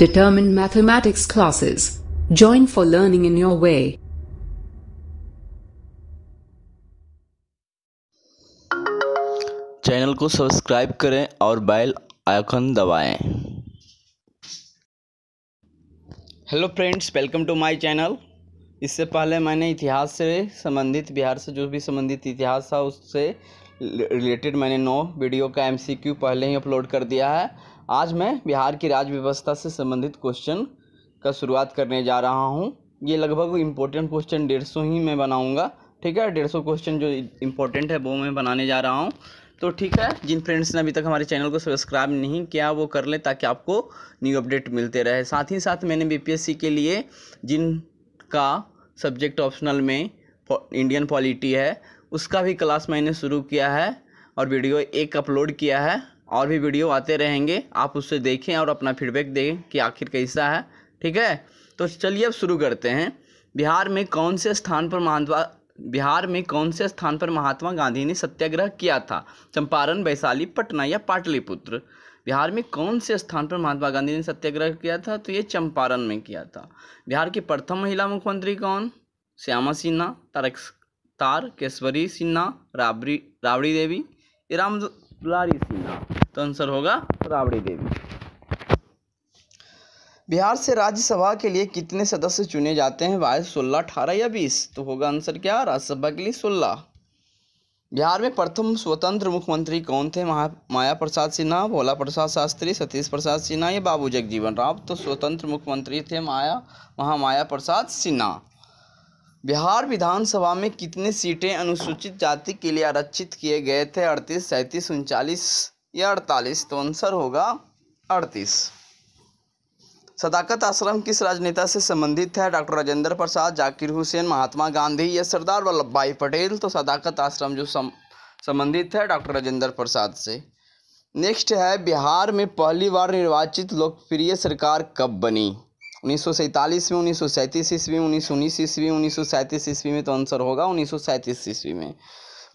determined mathematics classes. Join for learning in your way. Channel को subscribe करें और bell icon दबाएं। Hello friends welcome to my channel इससे पहले मैंने इतिहास से संबंधित बिहार से जो भी संबंधित इतिहास था उससे रिलेटेड मैंने नौ वीडियो का एमसीक्यू पहले ही अपलोड कर दिया है आज मैं बिहार की राज्य व्यवस्था से संबंधित क्वेश्चन का शुरुआत करने जा रहा हूँ ये लगभग इम्पोर्टेंट क्वेश्चन डेढ़ सौ ही मैं बनाऊँगा ठीक है डेढ़ सौ क्वेश्चन जो इम्पोर्टेंट है वो मैं बनाने जा रहा हूँ तो ठीक है जिन फ्रेंड्स ने अभी तक हमारे चैनल को सब्सक्राइब नहीं किया वो कर लें ताकि आपको न्यू अपडेट मिलते रहे साथ ही साथ मैंने बी के लिए जिनका सब्जेक्ट ऑप्शनल में इंडियन पॉलिटी है उसका भी क्लास मैंने शुरू किया है और वीडियो एक अपलोड किया है और भी वीडियो आते रहेंगे आप उससे देखें और अपना फीडबैक दें कि आखिर कैसा है ठीक है तो चलिए अब शुरू करते हैं बिहार में कौन से स्थान पर महात्मा बिहार में कौन से स्थान पर महात्मा गांधी ने सत्याग्रह किया था चंपारण वैशाली पटना या पाटलिपुत्र बिहार में कौन से स्थान पर महात्मा गांधी ने सत्याग्रह किया था तो ये चंपारण में किया था बिहार की प्रथम महिला मुख्यमंत्री कौन श्यामा सिन्हा तारक तार केश्वरी सिन्हा राबड़ी राबड़ी देवी राम दुलारी सिन्हा तो आंसर होगा राबड़ी देवी बिहार से राज्यसभा के लिए कितने सदस्य चुने जाते हैं वाय सोलह अठारह या बीस तो होगा आंसर क्या राज्यसभा के लिए सोलह बिहार में प्रथम स्वतंत्र मुख्यमंत्री कौन थे महा माया प्रसाद सिन्हा भोला प्रसाद शास्त्री सतीश प्रसाद सिन्हा या बाबू जगजीवन राव तो स्वतंत्र मुख्यमंत्री थे माया महामाया प्रसाद सिन्हा बिहार विधानसभा में कितने सीटें अनुसूचित जाति के लिए आरक्षित किए गए थे अड़तीस सैंतीस उनचालीस या अड़तालीस तो आंसर होगा अड़तीस सदाकत आश्रम किस राजनेता से संबंधित है डॉक्टर राजेंद्र प्रसाद जाकिर हुसैन महात्मा गांधी या सरदार वल्लभ भाई पटेल तो सदाकत आश्रम जो संबंधित है डॉक्टर राजेंद्र प्रसाद से नेक्स्ट है बिहार में पहली बार निर्वाचित लोकप्रिय सरकार कब बनी उन्नीस सौ में उन्नीस सौ सैंतीस ईस्वी उन्नीस सौ उन्नीस ईस्वी उन्नीस सौ सैंतीस ईस्वी में तो आंसर होगा उन्नीस सौ सैंतीस ईस्वी में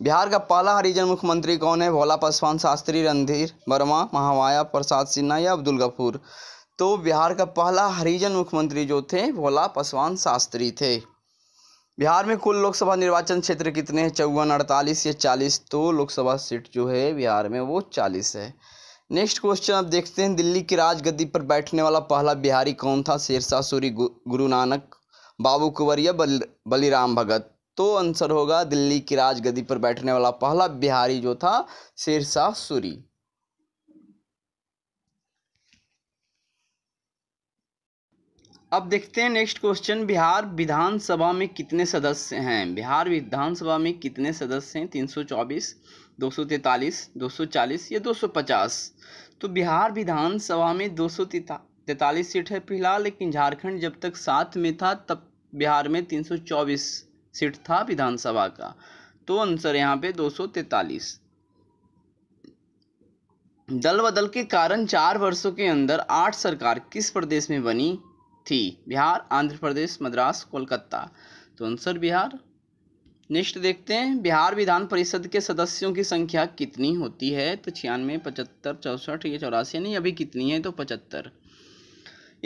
बिहार का पहला हरिजन मुख्यमंत्री कौन है भोला पासवान शास्त्री रणधीर वर्मा महामाया प्रसाद सिन्हा या अब्दुल गफूर तो बिहार का पहला हरिजन मुख्यमंत्री जो थे भोला पासवान शास्त्री थे बिहार में कुल लोकसभा निर्वाचन क्षेत्र कितने हैं चौवन अड़तालीस या चालीस तो लोकसभा सीट जो है बिहार में वो चालीस है नेक्स्ट क्वेश्चन आप देखते हैं दिल्ली की राजगद्दी पर बैठने वाला पहला बिहारी कौन था शेरशाह सूरी गुरु नानक बाबू कुंवर या बल बलिराम भगत तो आंसर होगा दिल्ली की राजगद्दी पर बैठने वाला पहला बिहारी जो था शेरशाह सूरी अब देखते हैं नेक्स्ट क्वेश्चन बिहार विधानसभा में कितने सदस्य हैं बिहार विधानसभा में कितने सदस्य हैं 324, 243, 240 या 250 तो बिहार विधानसभा में दो तैतालीस सीट है फिलहाल लेकिन झारखंड जब तक साथ में था तब बिहार में 324 सीट था विधानसभा का तो आंसर यहाँ पे दो दल बदल के कारण चार वर्षों के अंदर आठ सरकार किस प्रदेश में बनी थी बिहार आंध्र प्रदेश मद्रास कोलकाता तो आंसर बिहार नेक्स्ट देखते हैं बिहार विधान परिषद के सदस्यों की संख्या कितनी होती है तो छियानवे पचहत्तर चौसठ या चौरासी नहीं अभी कितनी है तो पचहत्तर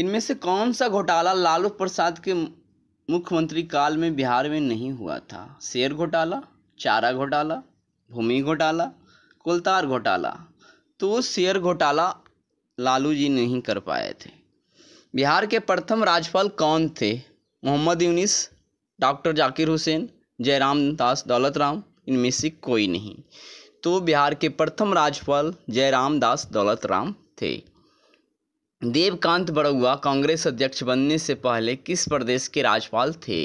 इनमें से कौन सा घोटाला लालू प्रसाद के मुख्यमंत्री काल में बिहार में नहीं हुआ था शेयर घोटाला चारा घोटाला भूमि घोटाला कुलतार घोटाला तो वो शेयर घोटाला लालू जी नहीं कर पाए थे बिहार के प्रथम राज्यपाल कौन थे मोहम्मद यूनिस डॉक्टर जाकिर हुसैन जयराम दास दौलत राम इनमें से कोई नहीं तो बिहार के प्रथम राज्यपाल जयराम दास दौलत राम थे देवकांत बड़ुआ कांग्रेस अध्यक्ष बनने से पहले किस प्रदेश के राज्यपाल थे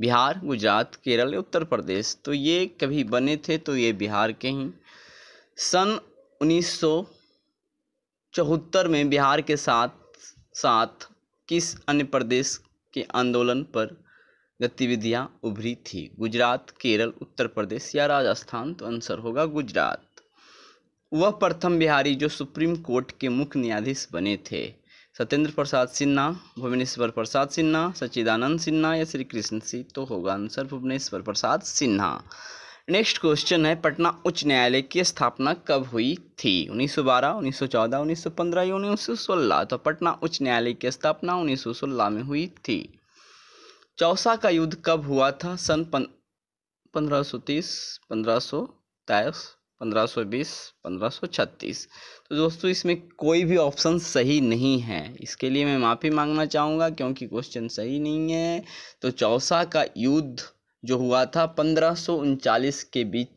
बिहार गुजरात केरल उत्तर प्रदेश तो ये कभी बने थे तो ये बिहार के ही सन उन्नीस चौहत्तर में बिहार के साथ साथ किस अन्य प्रदेश के आंदोलन पर गतिविधियां उभरी थी गुजरात केरल उत्तर प्रदेश या राजस्थान तो आंसर होगा गुजरात वह प्रथम बिहारी जो सुप्रीम कोर्ट के मुख्य न्यायाधीश बने थे सत्येंद्र प्रसाद सिन्हा भुवनेश्वर प्रसाद सिन्हा सचिदानंद सिन्हा या श्री कृष्ण सिंह तो होगा answer Bhuvneshwar Prasad Sinha next question है पटना उच्च न्यायालय की स्थापना कब हुई थी 1912, 1914, 1915 या 1916 तो पटना उच्च न्यायालय की स्थापना 1916 में हुई थी चौसा का युद्ध कब हुआ था सन पंद्रह सौ तीस पंद्रह सौ तेईस पंद्रह सौ बीस पंद्रह सौ छत्तीस तो दोस्तों इसमें कोई भी ऑप्शन सही नहीं है इसके लिए मैं माफ़ी मांगना चाहूँगा क्योंकि क्वेश्चन सही नहीं है तो चौसा का युद्ध जो हुआ था पंद्रह सौ उनचालीस के बीच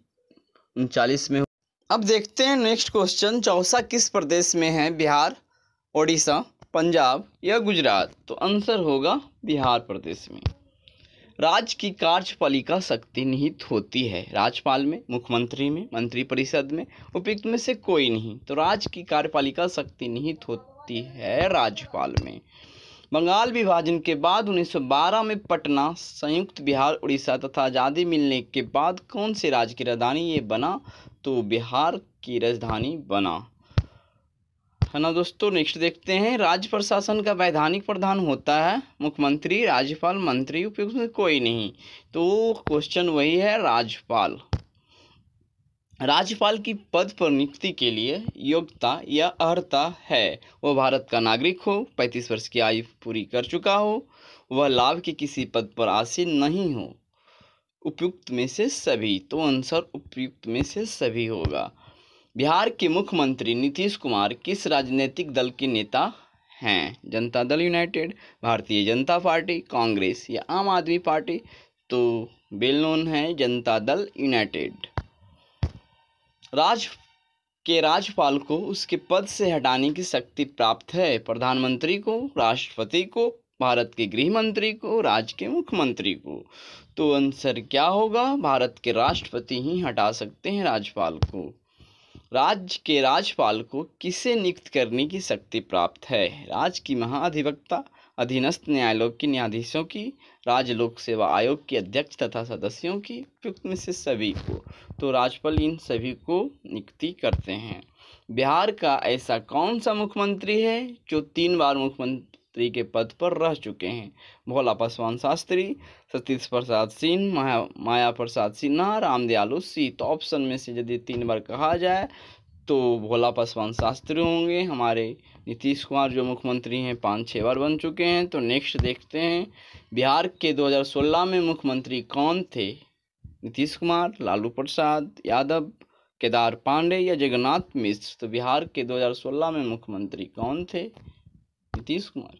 उनचालीस में अब देखते हैं नेक्स्ट क्वेश्चन चौसा किस प्रदेश में है बिहार ओडिशा पंजाब या गुजरात तो आंसर होगा बिहार प्रदेश में राज्य की कार्यपालिका शक्ति निहित होती है राज्यपाल में मुख्यमंत्री में मंत्रिपरिषद में उपयुक्त में से कोई नहीं तो राज्य की कार्यपालिका शक्ति निहित होती है राज्यपाल में बंगाल विभाजन के बाद 1912 में पटना संयुक्त बिहार उड़ीसा तथा आज़ादी मिलने के बाद कौन से राज्य की राजधानी ये बना तो बिहार की राजधानी बना है ना दोस्तों नेक्स्ट देखते हैं राज्य प्रशासन का वैधानिक प्रधान होता है मुख्यमंत्री राज्यपाल मंत्री उपयुक्त कोई नहीं तो क्वेश्चन वही है राज्यपाल राज्यपाल की पद पर नियुक्ति के लिए योग्यता या अर्हता है वह भारत का नागरिक हो पैंतीस वर्ष की आयु पूरी कर चुका हो वह लाभ के किसी पद पर आसीन नहीं हो उपयुक्त में से सभी तो आंसर उपयुक्त में से सभी होगा बिहार के मुख्यमंत्री नीतीश कुमार किस राजनीतिक दल के नेता हैं जनता दल यूनाइटेड भारतीय जनता पार्टी कांग्रेस या आम आदमी पार्टी तो वेल नोन है जनता दल यूनाइटेड राज के राज्यपाल को उसके पद से हटाने की शक्ति प्राप्त है प्रधानमंत्री को राष्ट्रपति को भारत के गृह मंत्री को राज्य के मुख्यमंत्री को तो आंसर क्या होगा भारत के राष्ट्रपति ही हटा सकते हैं राज्यपाल को राज्य के राज्यपाल को किसे नियुक्त करने की शक्ति प्राप्त है राज्य की महाधिवक्ता अधीनस्थ न्यायालयों के न्यायाधीशों की राज्य लोक सेवा आयोग के अध्यक्ष तथा सदस्यों की उपयुक्त में से सभी को तो राज्यपाल इन सभी को नियुक्ति करते हैं बिहार का ऐसा कौन सा मुख्यमंत्री है जो तीन बार मुख्यमंत्री शास्त्री के पद पर रह चुके हैं भोला पासवान शास्त्री सतीश प्रसाद सिंह माया माया प्रसाद सिन्हा रामदयालु सी तो ऑप्शन में से यदि तीन बार कहा जाए तो भोला पासवान शास्त्री होंगे हमारे नीतीश कुमार जो मुख्यमंत्री हैं पाँच छः बार बन चुके हैं तो नेक्स्ट देखते हैं बिहार के 2016 में मुख्यमंत्री कौन थे नीतीश कुमार लालू प्रसाद यादव केदार पांडे या जगन्नाथ मिश्र तो बिहार के 2016 में मुख्यमंत्री कौन थे नीतीश कुमार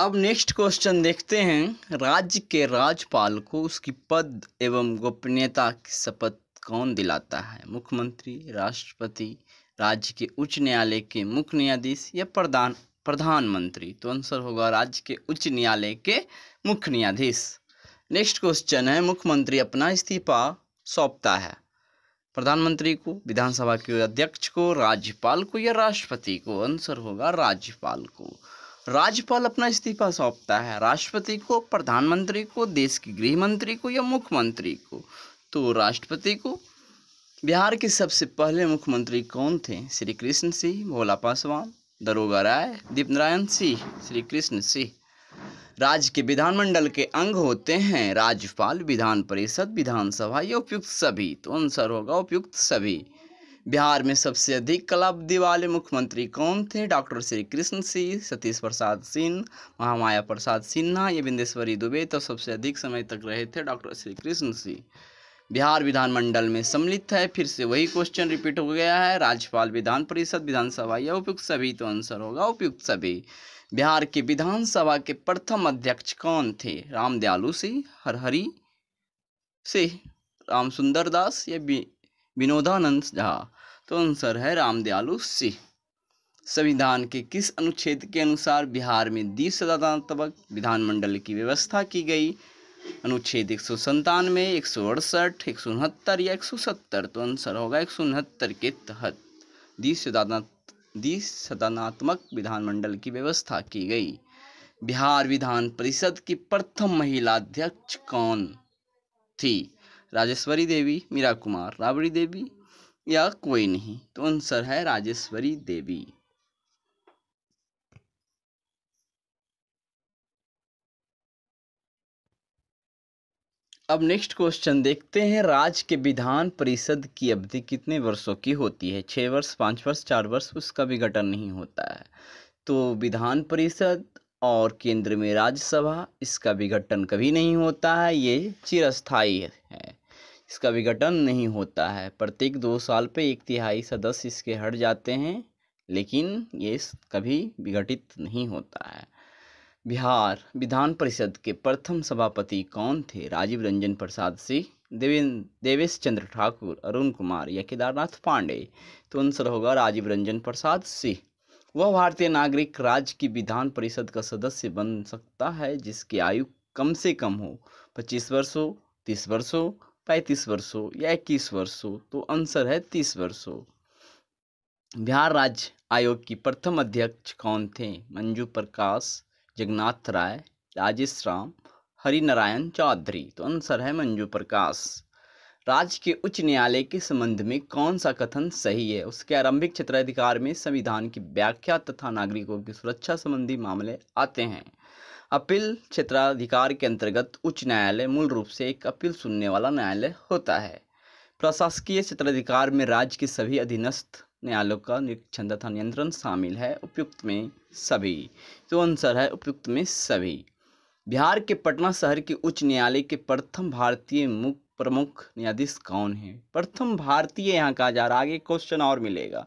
अब नेक्स्ट क्वेश्चन देखते हैं राज्य के राज्यपाल को उसकी पद एवं गोपनीयता की शपथ कौन दिलाता है मुख्यमंत्री राष्ट्रपति राज्य के उच्च न्यायालय के मुख्य न्यायाधीश या प्रधान प्रधानमंत्री तो आंसर होगा राज्य के उच्च न्यायालय के मुख्य न्यायाधीश नेक्स्ट क्वेश्चन है मुख्यमंत्री अपना इस्तीफा सौंपता है प्रधानमंत्री को विधानसभा के अध्यक्ष को राज्यपाल को या राष्ट्रपति को आंसर होगा राज्यपाल को राज्यपाल अपना इस्तीफा सौंपता है राष्ट्रपति को प्रधानमंत्री को देश के गृह मंत्री को या मुख्यमंत्री को तो राष्ट्रपति को बिहार के सबसे पहले मुख्यमंत्री कौन थे श्री कृष्ण सिंह भोला पासवान दरोगा राय दीप नारायण सिंह श्री कृष्ण सिंह राज्य के विधानमंडल के अंग होते हैं राज्यपाल विधान परिषद विधानसभा या उपयुक्त सभी तो आंसर होगा उपयुक्त सभी बिहार में सबसे अधिक क्लब्धि वाले मुख्यमंत्री कौन थे डॉक्टर श्री कृष्ण सिंह सतीश प्रसाद सिंह महामाया प्रसाद सिन्हा ये बिंदेश्वरी दुबे तो सबसे अधिक समय तक रहे थे डॉक्टर श्री कृष्ण सिंह बिहार विधानमंडल में सम्मिलित है फिर से वही क्वेश्चन रिपीट हो गया है राज्यपाल विधान परिषद विधानसभा या उपयुक्त सभी तो आंसर होगा उपयुक्त सभी बिहार के विधानसभा के प्रथम अध्यक्ष कौन थे रामदयालु सिंह हरहरी सिंह राम सुंदर दास या बी विनोदानंद झा तो आंसर है रामदयालु सिंह संविधान के किस अनुच्छेद के अनुसार बिहार में द्विसदातात्मक विधानमंडल की व्यवस्था की गई अनुच्छेद एक सौ संतानवे एक सौ अड़सठ एक सौ उनहत्तर या एक सौ सत्तर तो आंसर होगा एक सौ उनहत्तर के तहत सदनात्मक विधानमंडल की व्यवस्था की गई बिहार विधान परिषद की प्रथम महिला अध्यक्ष कौन थी राजेश्वरी देवी मीरा कुमार राबड़ी देवी या कोई नहीं तो आंसर है राजेश्वरी देवी अब नेक्स्ट क्वेश्चन देखते हैं राज्य के विधान परिषद की अवधि कितने वर्षों की होती है छः वर्ष पाँच वर्ष चार वर्ष उसका विघटन नहीं होता है तो विधान परिषद और केंद्र में राज्यसभा इसका विघटन कभी नहीं होता है ये चिरस्थायी है इसका विघटन नहीं होता है प्रत्येक दो साल पे एक तिहाई सदस्य इसके हट जाते हैं लेकिन ये कभी विघटित नहीं होता है बिहार विधान परिषद के प्रथम सभापति कौन थे राजीव रंजन प्रसाद सिंह देवेंद्र देवेश चंद्र ठाकुर अरुण कुमार या केदारनाथ पांडे तो आंसर होगा राजीव रंजन प्रसाद सिंह वह भारतीय नागरिक राज्य की विधान परिषद का सदस्य बन सकता है जिसकी आयु कम से कम हो पच्चीस वर्ष हो तीस वर्ष हो पैंतीस वर्षों या इक्कीस वर्षों तो आंसर है तीस वर्षों बिहार राज्य आयोग की प्रथम अध्यक्ष कौन थे मंजू प्रकाश जगन्नाथ राय राजेश राम हरिनारायण चौधरी तो आंसर है मंजू प्रकाश राज्य के उच्च न्यायालय के संबंध में कौन सा कथन सही है उसके आरंभिक क्षेत्राधिकार में संविधान की व्याख्या तथा नागरिकों की सुरक्षा संबंधी मामले आते हैं अपील क्षेत्राधिकार के अंतर्गत उच्च न्यायालय मूल रूप से एक अपील सुनने वाला न्यायालय होता है प्रशासकीय क्षेत्राधिकार में राज्य के सभी अधीनस्थ न्यायालयों का निरीक्षण तथा नियंत्रण शामिल है उपयुक्त में सभी तो आंसर है उपयुक्त में सभी बिहार के पटना शहर के उच्च न्यायालय के प्रथम भारतीय मुख्य प्रमुख न्यायाधीश कौन है प्रथम भारतीय यहाँ कहा जा रहा है आगे क्वेश्चन और मिलेगा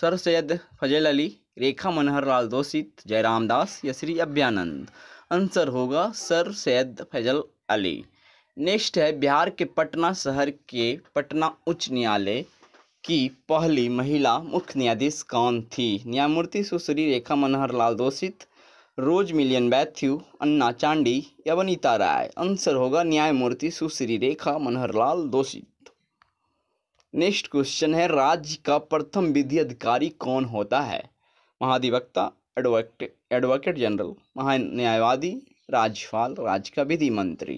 सर सैयद फजल अली रेखा मनोहर लाल दोषित जयराम दास या श्री अभ्यानंद आंसर होगा सर सैद फैजल अली नेक्स्ट है बिहार के पटना शहर के पटना उच्च न्यायालय की पहली महिला मुख्य न्यायाधीश कौन थी न्यायमूर्ति सुश्री रेखा मनोहर लाल दोषित रोज मिलियन मैथ्यू अन्ना चांडी या वनीता राय आंसर होगा न्यायमूर्ति सुश्री रेखा मनोहर लाल दोषित नेक्स्ट क्वेश्चन है राज्य का प्रथम विधि अधिकारी कौन होता है महाधिवक्ता एडवोकेट एडवोकेट जनरल महान्यायवादी राज्यपाल राज्य का विधि मंत्री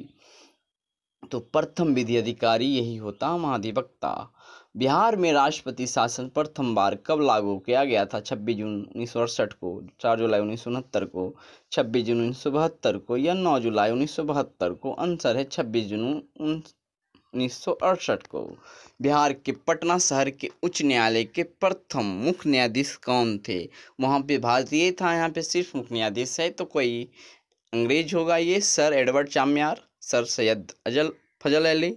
तो प्रथम विधि अधिकारी यही होता महाधिवक्ता बिहार में राष्ट्रपति शासन प्रथम बार कब लागू किया गया था 26 जून उन्नीस को 4 जुलाई उन्नीस को 26 जून उन्नीस को या 9 जुलाई उन्नीस को आंसर है 26 जून उन्नीस को बिहार के पटना शहर के उच्च न्यायालय के प्रथम मुख्य न्यायाधीश कौन थे वहाँ पे भारतीय था यहाँ पे सिर्फ मुख्य न्यायाधीश है तो कोई अंग्रेज होगा ये sir Edward Chamier sir Syed अजल फजल अली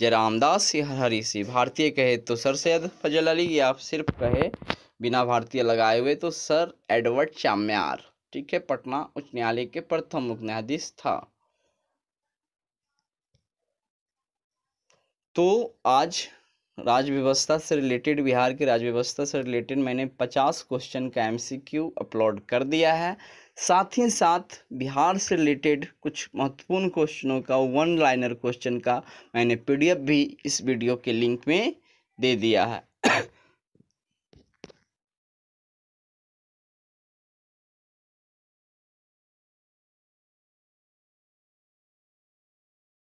जय रामदास हरी सिंह भारतीय कहे तो सर सैयद फजल अली या सिर्फ कहे बिना भारतीय लगाए हुए तो सर एडवर्ड चाम्यार ठीक है पटना उच्च न्यायालय के प्रथम मुख्य न्यायाधीश था तो आज राज्य व्यवस्था से रिलेटेड बिहार की राज्य व्यवस्था से रिलेटेड मैंने 50 क्वेश्चन का एमसीक्यू अपलोड कर दिया है साथ ही साथ बिहार से रिलेटेड कुछ महत्वपूर्ण क्वेश्चनों का वन लाइनर क्वेश्चन का मैंने पीडीएफ भी इस वीडियो के लिंक में दे दिया है